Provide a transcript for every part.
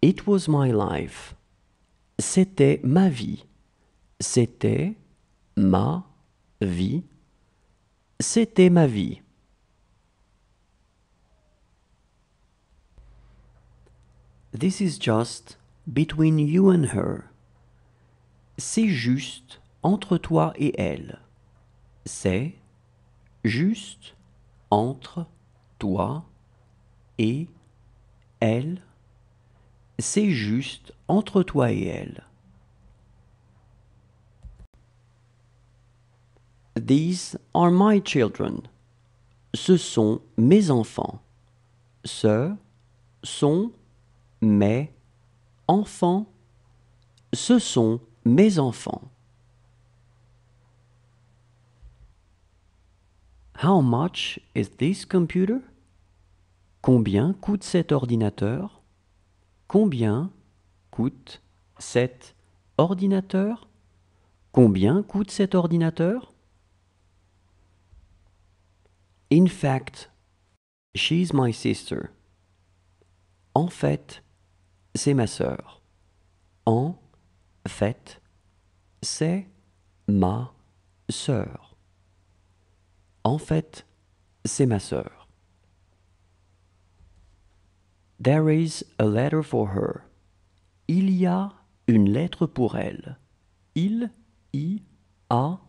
It was my life. C'était ma vie. C'était ma vie. C'était ma vie. This is just between you and her. C'est juste entre toi et elle. C'est juste entre toi et elle c'est juste entre toi et elle. These are my children. Ce sont mes enfants. Ce sont mes enfants. Ce sont mes enfants. How much is this computer? Combien coûte cet ordinateur? Combien coûte cet ordinateur Combien coûte cet ordinateur In fact, she's my sister. En fait, c'est ma sœur. En fait, c'est ma sœur. En fait, c'est ma sœur. There is a letter for her. Il y a une lettre pour elle. Il y a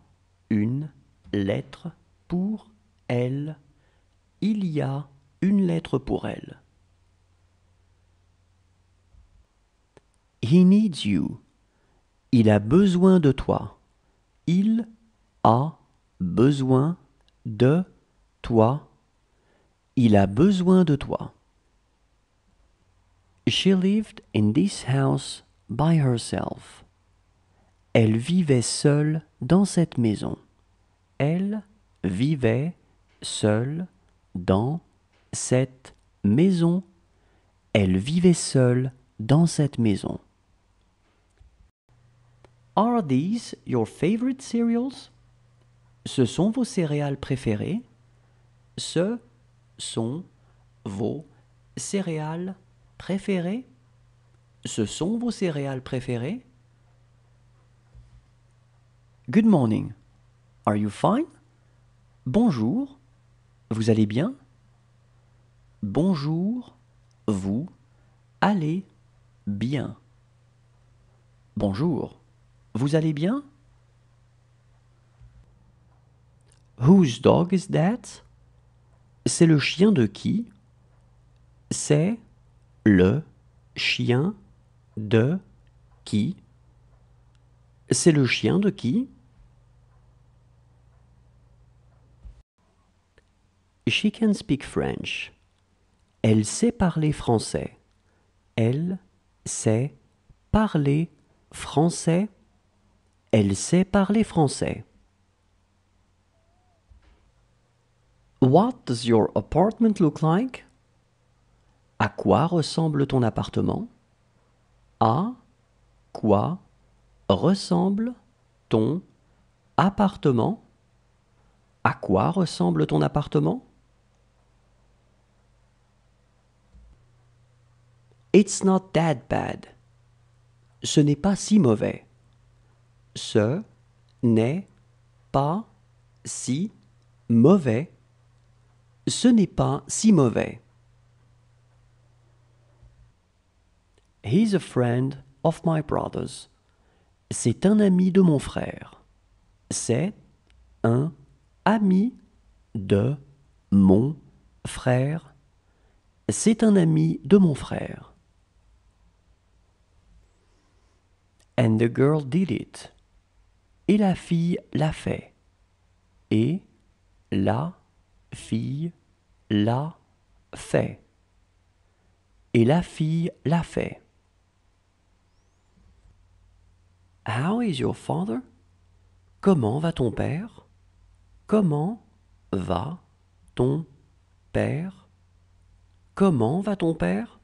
une lettre pour elle. Il He needs you. Il a besoin de toi. Il a besoin de toi. Il a besoin de toi. She lived in this house by herself. Elle vivait seule dans cette maison. Elle vivait seule dans cette maison. Elle vivait seule dans cette maison. Are these your favorite cereals? Ce sont vos céréales préférées? Ce sont vos céréales préférées Préféré. Ce sont vos céréales préférées Good morning. Are you fine Bonjour. Vous allez bien Bonjour. Vous allez bien. Bonjour. Vous allez bien Whose dog is that C'est le chien de qui C'est le chien de qui C'est le chien de qui She can speak French. Elle sait parler français. Elle sait parler français. Elle sait parler français. What does your apartment look like? À quoi ressemble ton appartement À quoi ressemble ton appartement À quoi ressemble ton appartement It's not that bad. Ce n'est pas si mauvais. Ce n'est pas si mauvais. Ce n'est pas si mauvais. He's a friend of my brother's. C'est un ami de mon frère. C'est un ami de mon frère. C'est un ami de mon frère. And the girl did it. Et la fille l'a fait. Et la fille l'a fait. Et la fille l'a fait. How ah is your father? Comment va ton père? Comment va ton père? Comment va ton père?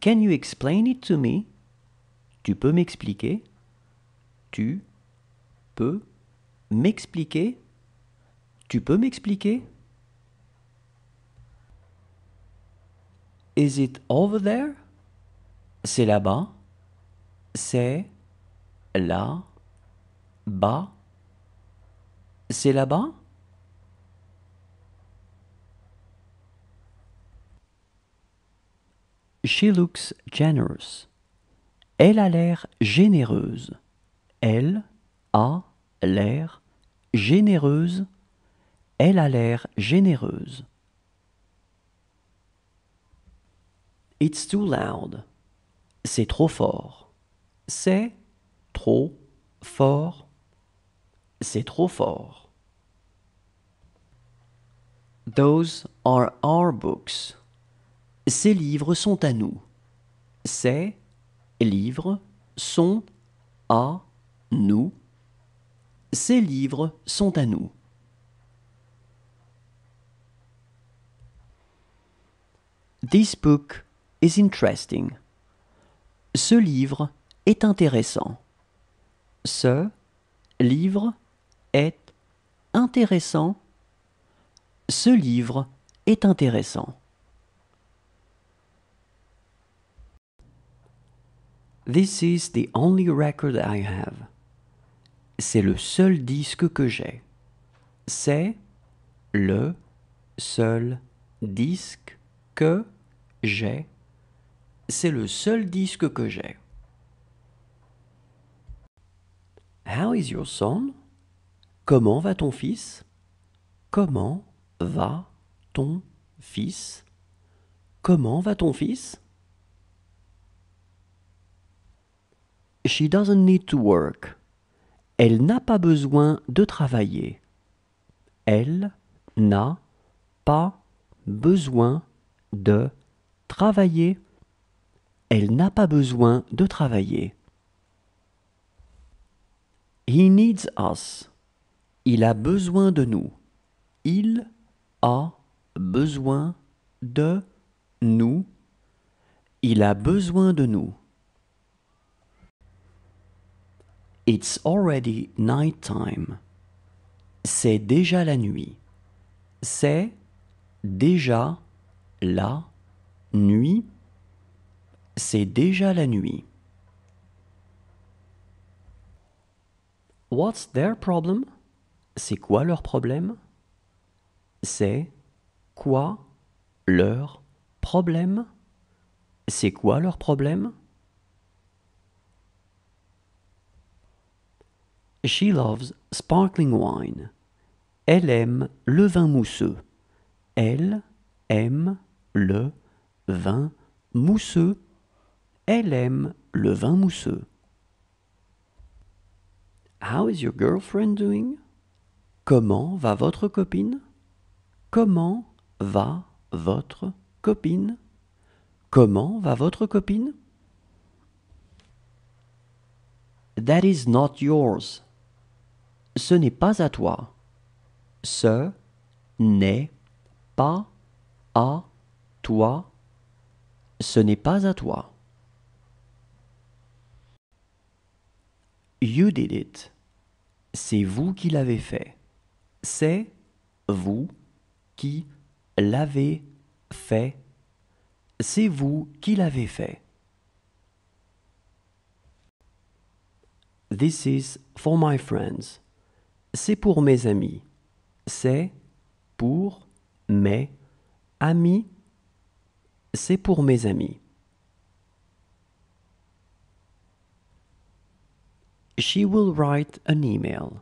Can you explain it to me? Tu peux m'expliquer? Tu peux m'expliquer? Tu peux m'expliquer? Is it over there? C'est là-bas. C'est là bas. C'est là-bas. She looks generous. Elle a l'air généreuse. Elle a l'air généreuse. Elle a l'air généreuse. It's too loud. C'est trop fort. C'est trop fort. C'est trop fort. Those are our books. Ces livres sont à nous. Ces livres sont à nous. Ces livres sont à nous. This book is interesting. Ce livre est intéressant. Ce livre est intéressant. Ce livre est intéressant. This is the only record I have. C'est le seul disque que j'ai. C'est le seul disque que j'ai c'est le seul disque que j'ai. How is your son? Comment va ton fils? Comment va ton fils? Comment va ton fils? She doesn't need to work. Elle n'a pas besoin de travailler. Elle n'a pas besoin de travailler elle n'a pas besoin de travailler. He needs us. Il a besoin de nous. Il a besoin de nous. Il a besoin de nous. It's already night time. C'est déjà la nuit. C'est déjà la nuit. C'est déjà la nuit. What's their problem? C'est quoi leur problème? C'est quoi leur problème? C'est quoi leur problème? She loves sparkling wine. Elle aime le vin mousseux. Elle aime le vin mousseux. Elle aime le vin mousseux. How is your girlfriend doing? Comment va votre copine? Comment va votre copine? Comment va votre copine? That is not yours. Ce n'est pas à toi. Ce n'est pas à toi. Ce n'est pas à toi. You did it. C'est vous qui l'avez fait. C'est vous qui l'avez fait. C'est vous qui l'avez fait. This is for my friends. C'est pour mes amis. C'est pour mes amis. C'est pour mes amis. She will write an email.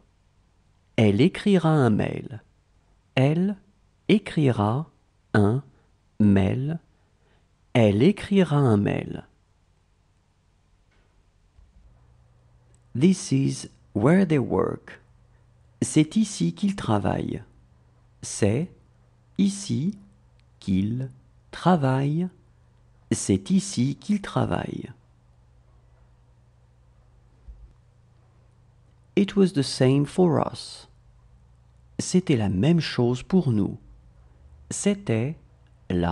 Elle écrira un mail. Elle écrira un mail. Elle écrira un mail. This is where they work. C'est ici qu'ils travaillent. C'est ici qu'ils travaillent. C'est ici qu'ils travaillent. It was the same for us. C'était la même chose pour nous. C'était la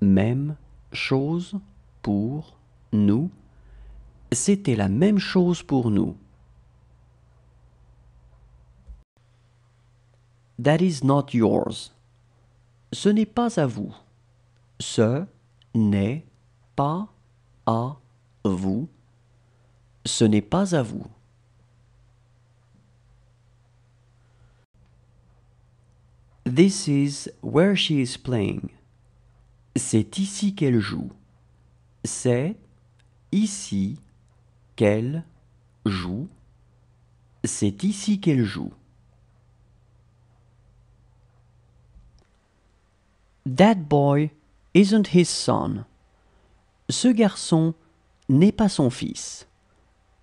même chose pour nous. C'était la même chose pour nous. That is not yours. Ce n'est pas à vous. Ce n'est pas à vous. Ce n'est pas à vous. This is where she is playing. C'est ici qu'elle joue. C'est ici qu'elle joue. C'est ici qu'elle joue. That boy isn't his son. Ce garçon n'est pas son fils.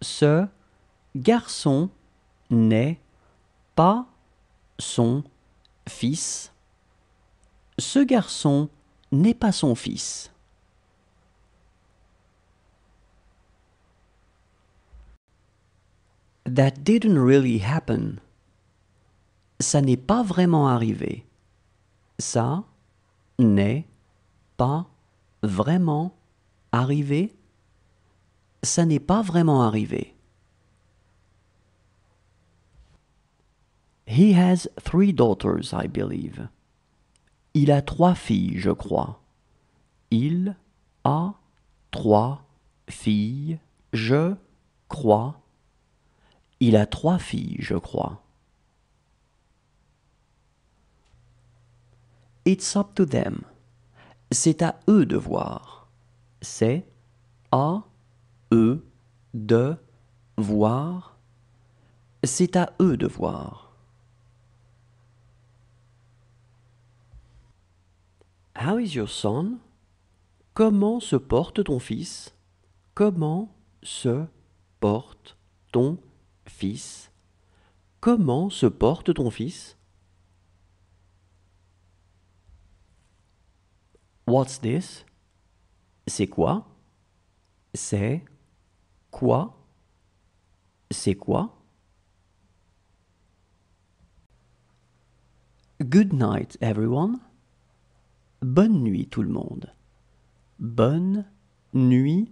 Ce garçon n'est pas son fils Fils, ce garçon n'est pas son fils. That didn't really happen. Ça n'est pas vraiment arrivé. Ça n'est pas vraiment arrivé. Ça n'est pas vraiment arrivé. He has three daughters, I believe. Il a trois filles, je crois. Il a trois filles, je crois. Il a trois filles, je crois. It's up to them. C'est à eux de voir. C'est à eux de voir. C'est à eux de voir. How is your son? Comment se porte ton fils? Comment se porte ton fils? Comment se porte ton fils? What's this? C'est quoi? C'est quoi? C'est quoi? Good night, everyone. Bonne nuit tout le monde. Bonne nuit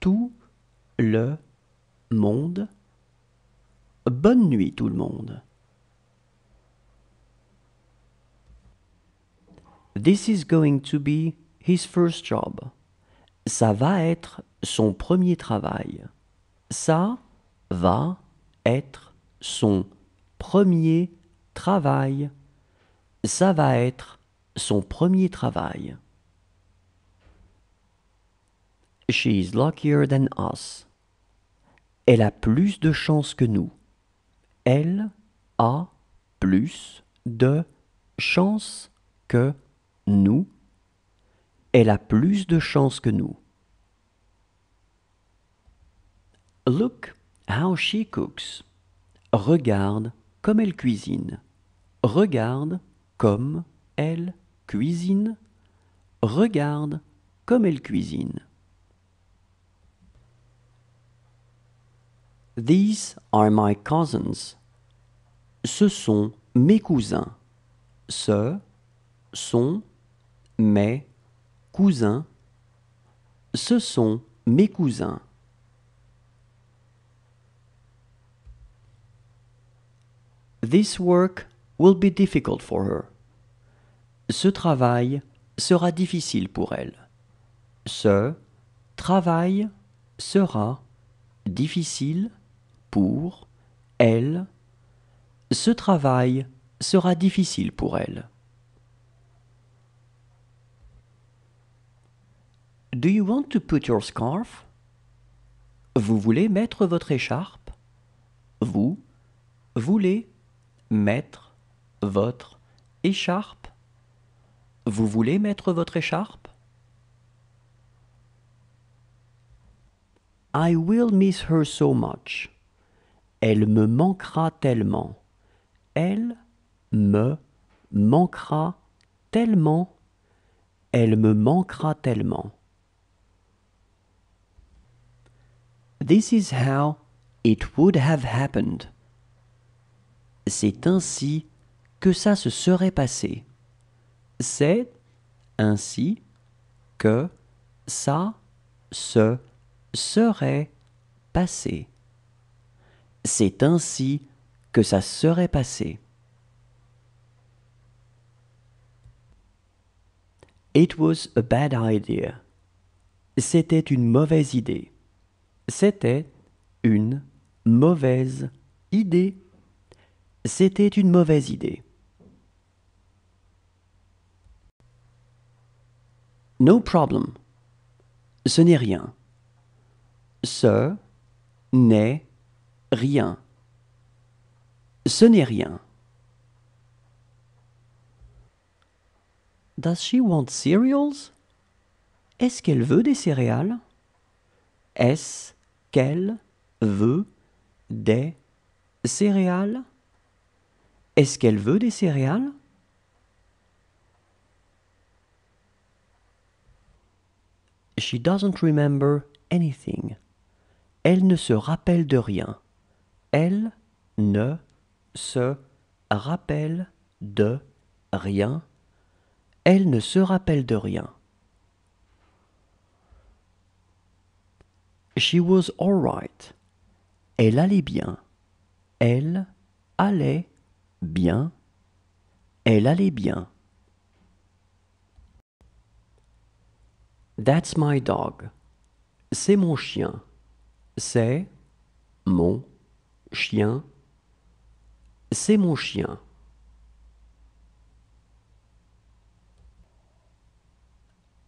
tout le monde. Bonne nuit tout le monde. This is going to be his first job. Ça va être son premier travail. Ça va être son premier travail. Ça va être son premier travail. She is luckier than us. Elle a plus de chance que nous. Elle a plus de chance que nous. Elle a plus de chance que nous. Look how she cooks. Regarde comme elle cuisine. Regarde comme elle cuisine, regarde comme elle cuisine. These are my cousins. Ce sont mes cousins. Ce sont mes cousins. Ce sont mes cousins. This work will be difficult for her ce travail sera difficile pour elle. Ce travail sera difficile pour elle. Ce travail sera difficile pour elle. Do you want to put your scarf? Vous voulez mettre votre écharpe? Vous voulez mettre votre écharpe? Vous voulez mettre votre écharpe I will miss her so much. Elle me manquera tellement. Elle me manquera tellement. Elle me manquera tellement. This is how it would have happened. C'est ainsi que ça se serait passé. C'est ainsi que ça se serait passé. C'est ainsi que ça serait passé. It was a bad idea. C'était une mauvaise idée. C'était une mauvaise idée. C'était une mauvaise idée. No problem. Ce n'est rien. Ce n'est rien. Ce n'est rien. Does she want cereals? Est-ce qu'elle veut des céréales? Est-ce qu'elle veut des céréales? Est-ce qu'elle veut des céréales? She doesn't remember anything. Elle ne se rappelle de rien. Elle ne se rappelle de rien. Elle ne se rappelle de rien. She was alright. Elle allait bien. Elle allait bien. Elle allait bien. That's my dog. C'est mon chien. C'est mon chien. C'est mon chien.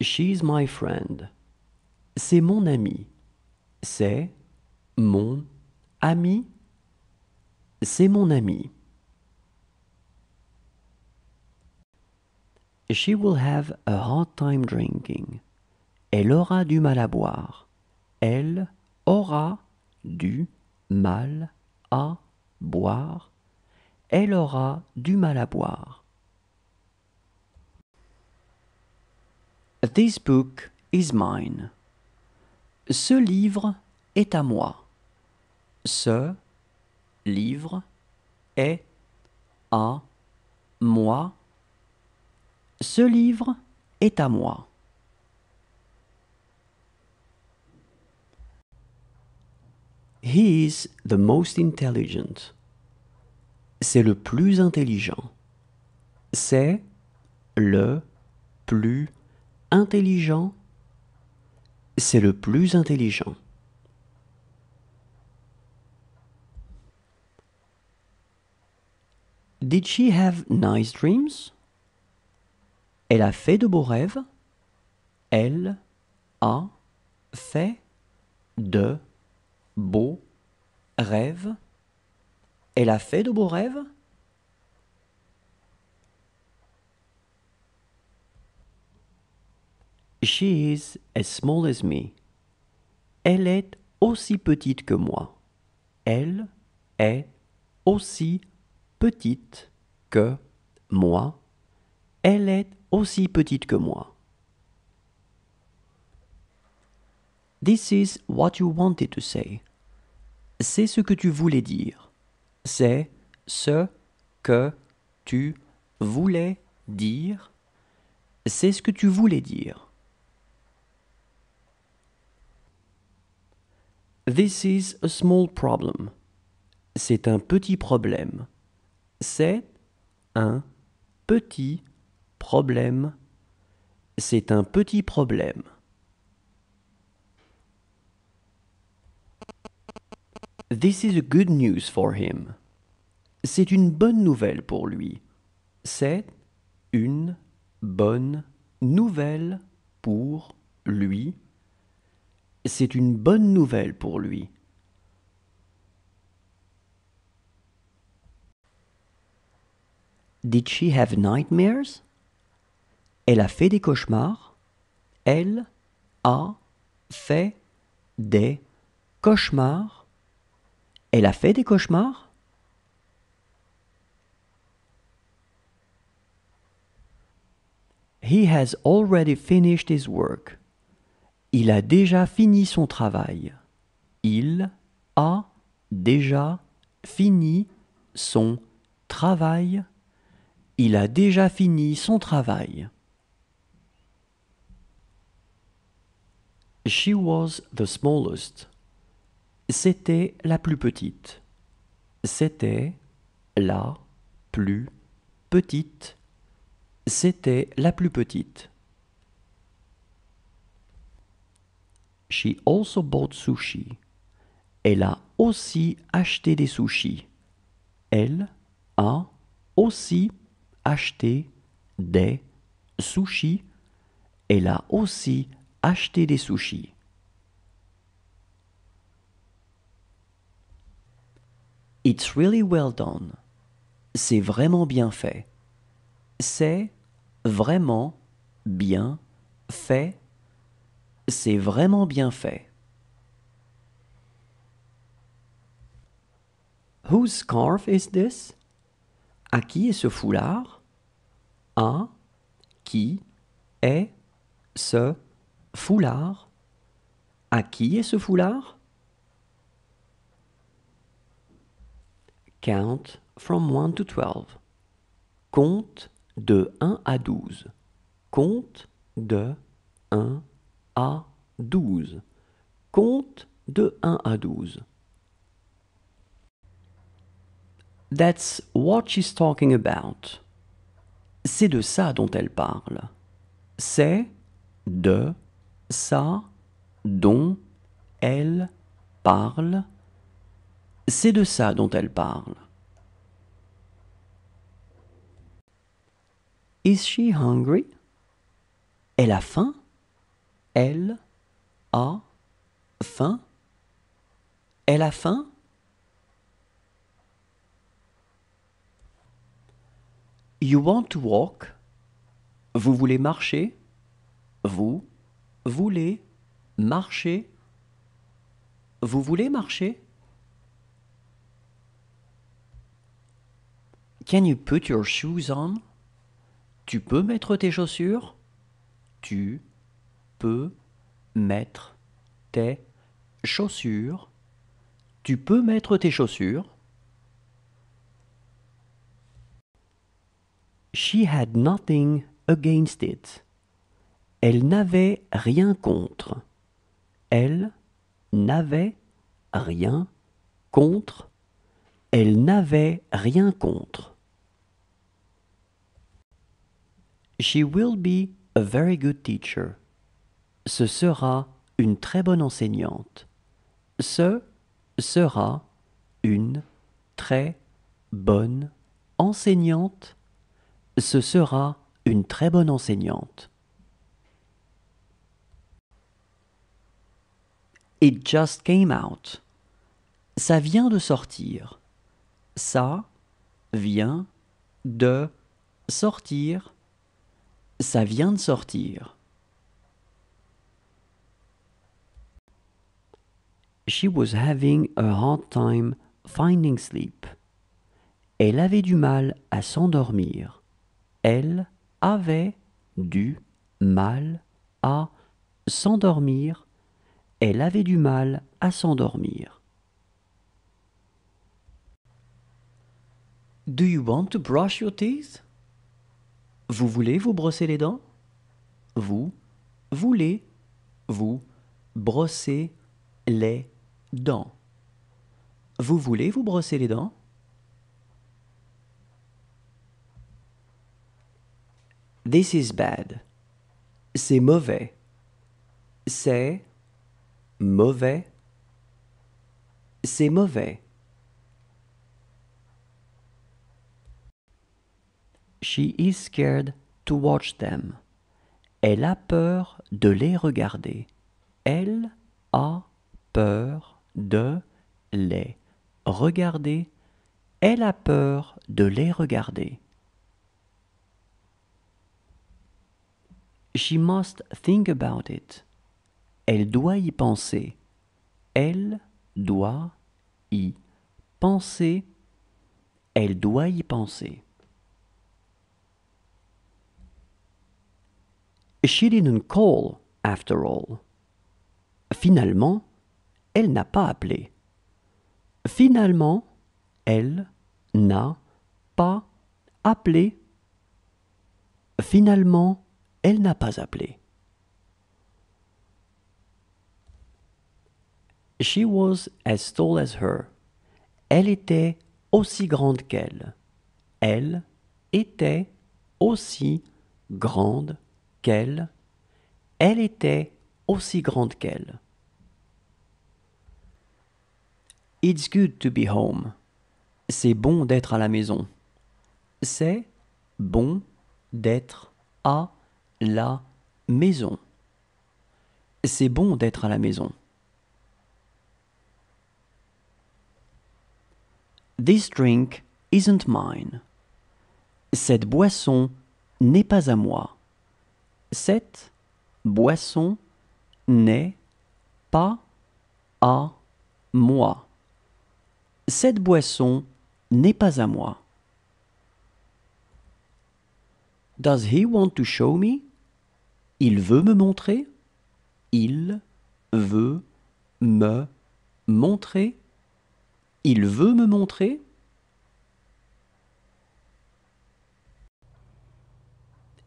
She's my friend. C'est mon ami. C'est mon ami. C'est mon ami. She will have a hard time drinking. Elle aura du mal à boire. Elle aura du mal à boire. Elle aura du mal à boire. This book is mine. Ce livre est à moi. Ce livre est à moi. Ce livre est à moi. He is the most intelligent. C'est le plus intelligent. C'est le plus intelligent. C'est le plus intelligent. Did she have nice dreams? Elle a fait de beaux rêves. Elle a fait de beaux rêves Elle a fait de beaux rêves She is as small as me. Elle est aussi petite que moi. Elle est aussi petite que moi. Elle est aussi petite que moi. This is what you wanted to say c'est ce que tu voulais dire. C'est ce que tu voulais dire. C'est ce que tu voulais dire. This is a small problem. C'est un petit problème. C'est un petit problème. C'est un petit problème. This is good news for him. C'est une bonne nouvelle pour lui. C'est une bonne nouvelle pour lui. C'est une bonne nouvelle pour lui. Did she have nightmares? Elle a fait des cauchemars. Elle a fait des cauchemars. Elle a fait des cauchemars He has already finished his work. Il a déjà fini son travail. Il a déjà fini son travail. Il a déjà fini son travail. She was the smallest. C'était la plus petite. C'était la plus petite. C'était la plus petite. She also bought sushi. Elle a aussi acheté des sushis. Elle a aussi acheté des sushis. Elle a aussi acheté des sushis. It's really well done. C'est vraiment bien fait. C'est vraiment bien fait. C'est vraiment bien fait. Whose scarf is this? À qui est ce foulard? À qui est ce foulard? À qui est ce foulard? Count from 1 to 12. Compte de 1 à 12. Compte de 1 à 12. Compte de 1 à 12. That's what she's talking about. C'est de ça dont elle parle. C'est de ça dont elle parle. C'est de ça dont elle parle. Is she hungry? Elle a faim? Elle a faim? Elle a faim? You want to walk? Vous voulez marcher? Vous voulez marcher? Vous voulez marcher? Can you put your shoes on? Tu peux mettre tes chaussures? Tu peux mettre tes chaussures? Tu peux mettre tes chaussures? She had nothing against it. Elle n'avait rien contre. Elle n'avait rien contre. Elle n'avait rien contre. She will be a very good teacher. Ce sera une très bonne enseignante. Ce sera une très bonne enseignante. Ce sera une très bonne enseignante. It just came out. Ça vient de sortir. Ça vient de sortir. Ça vient de sortir. She was having a hard time finding sleep. Elle avait du mal à s'endormir. Elle avait du mal à s'endormir. Elle avait du mal à s'endormir. Do you want to brush your teeth? Vous voulez vous brosser les dents Vous voulez vous brosser les dents Vous voulez vous brosser les dents This is bad. C'est mauvais. C'est mauvais. C'est mauvais. She is scared to watch them. Elle a peur de les regarder. Elle a peur de les regarder. Elle a peur de les regarder. She must think about it. Elle doit y penser. Elle doit y penser. Elle doit y penser. She didn't call, after all. Finalement, elle n'a pas appelé. Finalement, elle n'a pas appelé. Finalement, elle n'a pas appelé. She was as tall as her. Elle était aussi grande qu'elle. Elle était aussi grande qu'elle, elle était aussi grande qu'elle. It's good to be home. C'est bon d'être à la maison. C'est bon d'être à la maison. C'est bon d'être à la maison. This drink isn't mine. Cette boisson n'est pas à moi. Cette boisson n'est pas à moi. Cette boisson n'est pas à moi. Does he want to show me? Il veut me montrer. Il veut me montrer. Il veut me montrer.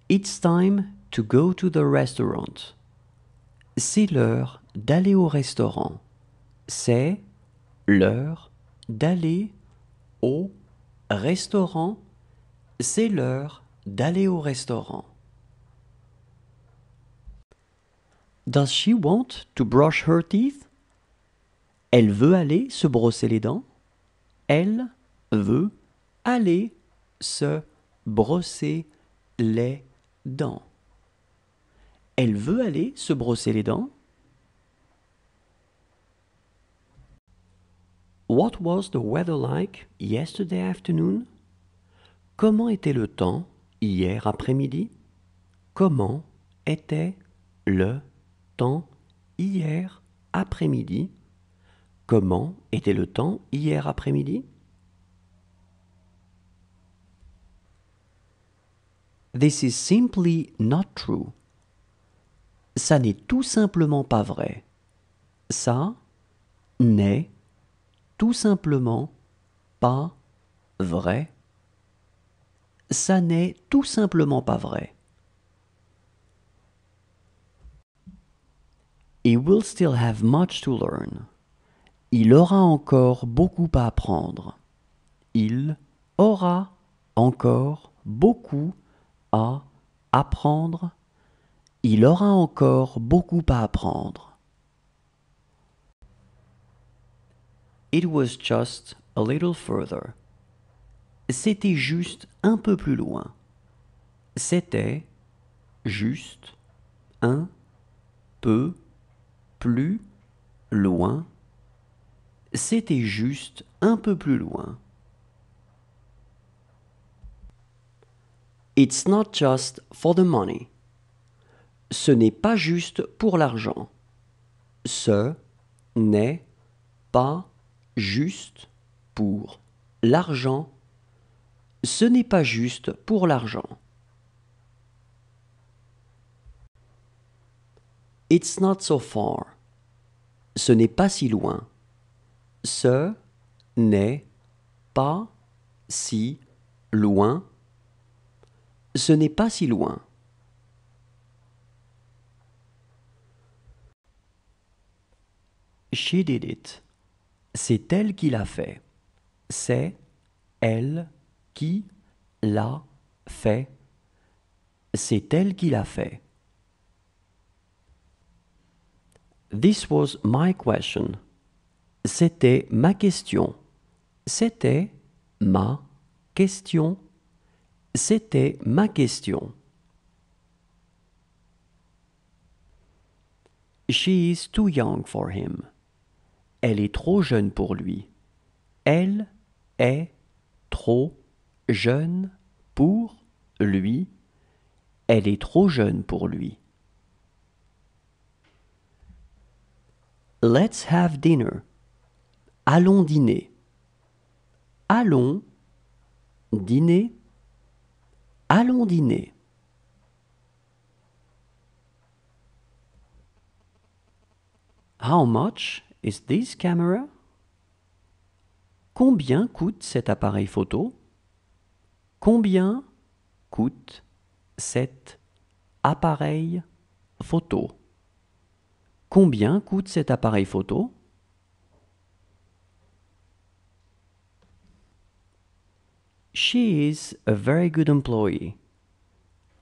It's time to go to the restaurant. C'est l'heure d'aller au restaurant. C'est l'heure d'aller au restaurant. C'est l'heure d'aller au restaurant. Does she want to brush her teeth? Elle veut aller se brosser les dents. Elle veut aller se brosser les dents. Elle veut aller se brosser les dents. What was the weather like yesterday afternoon? Comment était le temps hier après-midi? Comment était le temps hier après-midi? Comment était le temps hier après-midi? This is simply not true ça n'est tout simplement pas vrai. Ça n'est tout simplement pas vrai. Ça n'est tout simplement pas vrai. He will still have much to learn. Il aura encore beaucoup à apprendre. Il aura encore beaucoup à apprendre il aura encore beaucoup à apprendre. It was just a little further. C'était juste un peu plus loin. C'était juste un peu plus loin. C'était juste un peu plus loin. It's not just for the money. Ce n'est pas juste pour l'argent. Ce n'est pas juste pour l'argent. Ce n'est pas juste pour l'argent. It's not so far. Ce n'est pas si loin. Ce n'est pas si loin. Ce n'est pas si loin. She did it. C'est elle qui l'a fait. C'est elle qui l'a fait. C'est elle qui l'a fait. This was my question. C'était ma question. C'était ma question. C'était ma question. She is too young for him. Elle est trop jeune pour lui. Elle est trop jeune pour lui. Elle est trop jeune pour lui. Let's have dinner. Allons dîner. Allons dîner. Allons dîner. How much is this camera? Combien coûte cet appareil photo? Combien coûte cet appareil photo? Combien coûte cet appareil photo? She is a very good employee.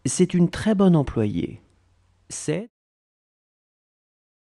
C'est une très bonne employée.